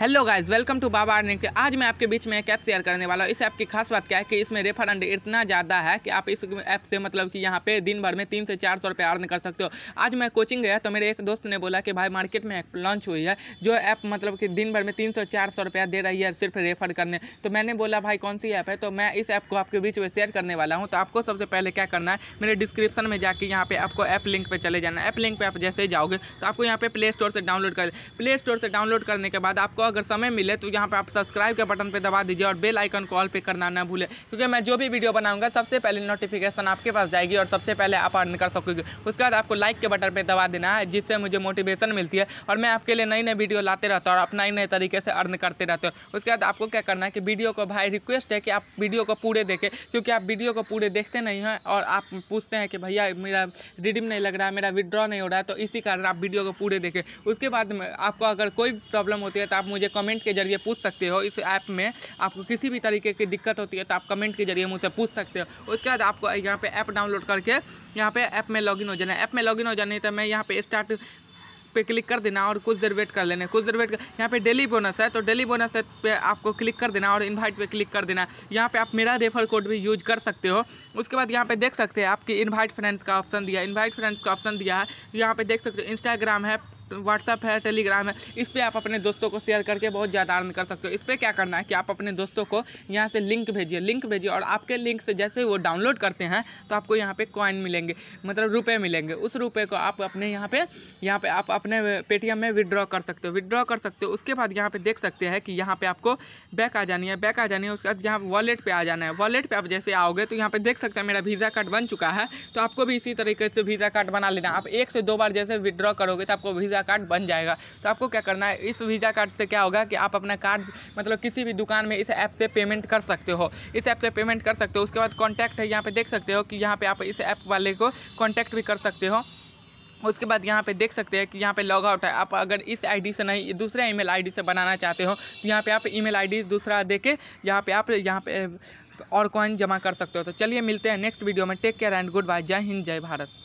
hello guys welcome to बाबा के आज मैं आपके बीच में एक ऐप शेयर करने वाला हूँ इस ऐप की खास बात क्या है कि इसमें रेफर अंडे इतना ज़्यादा है कि आप इस ऐप से मतलब कि यहाँ पे दिन भर में तीन से चार सौ रुपये अर्न कर सकते हो आज मैं कोचिंग गया तो मेरे एक दोस्त ने बोला कि भाई मार्केट में लॉन्च हुई है जो ऐप मतलब कि दिन भर में तीन सौ चार सौ रुपया दे रही है सिर्फ रेफर करने तो मैंने बोला भाई कौन सी ऐप है तो मैं इस ऐप को आपके बीच में शेयर करने वाला हूँ तो आपको सबसे पहले क्या करना है मेरे डिस्क्रिप्शन में जाकर यहाँ पर आपको ऐप लिंक पर चले जाना ऐप लिंक पर आप जैसे ही जाओगे तो आपको यहाँ पर प्ले स्टोर से डाउनलोड कर प्ले स्टोर से डाउनलोड करने के बाद आपको अगर समय मिले तो यहाँ पर आप सब्सक्राइब के बटन पर दबा दीजिए और बेल आइकन कॉल पर करना ना भूलें क्योंकि मैं जो भी वीडियो बनाऊंगा सबसे पहले नोटिफिकेशन आपके पास जाएगी और सबसे पहले आप अर्न कर सकोगे उसके बाद आपको लाइक के बटन पर दबा देना है जिससे मुझे मोटिवेशन मिलती है और मैं आपके लिए नई नई वीडियो लाते रहता हूँ और अपना नए नए तरीके से अर्न करते रहते हो उसके बाद आपको क्या करना है कि वीडियो को भाई रिक्वेस्ट है कि आप वीडियो को पूरे देखें क्योंकि आप वीडियो को पूरे देखते नहीं हैं और आप पूछते हैं कि भैया मेरा रिडीम नहीं लग रहा है मेरा विड्रॉ नहीं हो रहा है तो इसी कारण आप वीडियो को पूरे देखें उसके बाद आपको अगर कोई प्रॉब्लम होती है तो आप मुझे कमेंट के जरिए पूछ सकते हो इस ऐप में आपको किसी भी तरीके की दिक्कत होती है तो आप कमेंट के जरिए मुझसे पूछ सकते हो उसके बाद आपको यहाँ पे ऐप डाउनलोड करके यहाँ पे ऐप में लॉगिन हो जाना है ऐप में लॉगिन हो जाने तो मैं यहाँ पे स्टार्ट पे क्लिक कर देना और कुछ देर वेट कर लेना कुछ देर वेट कर यहाँ पे डेली बोनस है तो डेली बोनस पे आपको क्लिक कर देना और इनवाइट पे क्लिक कर देना यहाँ पे आप मेरा रेफर कोड भी यूज कर सकते हो उसके बाद यहाँ पे देख सकते हैं आपकी इनवाइट फ्रेंड्स का ऑप्शन दिया इनवाइट फ्रेंड्स का ऑप्शन दिया है यहाँ पे देख सकते हो इंस्टाग्राम है व्हाट्सअप है टेलीग्राम है इस पर आप अपने दोस्तों को शेयर करके बहुत ज़्यादा आनंद कर सकते हो इस पर क्या करना है कि आप अपने दोस्तों को यहाँ से लिंक भेजिए लिंक भेजिए और आपके लिंक से जैसे ही वो डाउनलोड करते हैं तो आपको यहाँ पे कॉइन मिलेंगे मतलब रुपए मिलेंगे उस रुपए को आप अपने यहाँ पे यहाँ पे आप अपने पेटीएम में विड्रॉ कर सकते हो विदड्रॉ कर सकते हो उसके बाद यहाँ पे देख सकते हैं कि यहाँ पे आपको बैक आ जानी है बैक आ जानी है उसके बाद यहाँ वॉलेट पर आ जाना है वॉलेट पर आप जैसे आओगे तो यहाँ पे देख सकते हैं मेरा वीज़ा कार्ड बन चुका है तो आपको भी इसी तरीके से वीज़ा कार्ड बना लेना आप एक से दो बार जैसे विदड्रॉ करोगे तो आपको वीज़ा वीज़ा कार्ड बन जाएगा तो आपको क्या करना है इस वीज़ा कार्ड से क्या होगा कि आप अपना कार्ड मतलब किसी भी दुकान में इस ऐप से पेमेंट कर सकते हो इस ऐप से पेमेंट कर सकते हो उसके बाद कॉन्टैक्ट है यहाँ पर देख सकते हो कि यहाँ पर आप इस ऐप वाले को कॉन्टैक्ट भी कर सकते हो उसके बाद यहाँ पे देख सकते हैं कि यहाँ पे लॉग आउट है आप अगर इस आईडी से नहीं दूसरे ईमेल आईडी से बनाना चाहते हो तो यहाँ पे आप ईमेल आईडी दूसरा दे के यहाँ पे आप यहाँ पे और कॉइन जमा कर सकते हो तो चलिए मिलते हैं नेक्स्ट वीडियो में take care and good bye जय हिंद जय भारत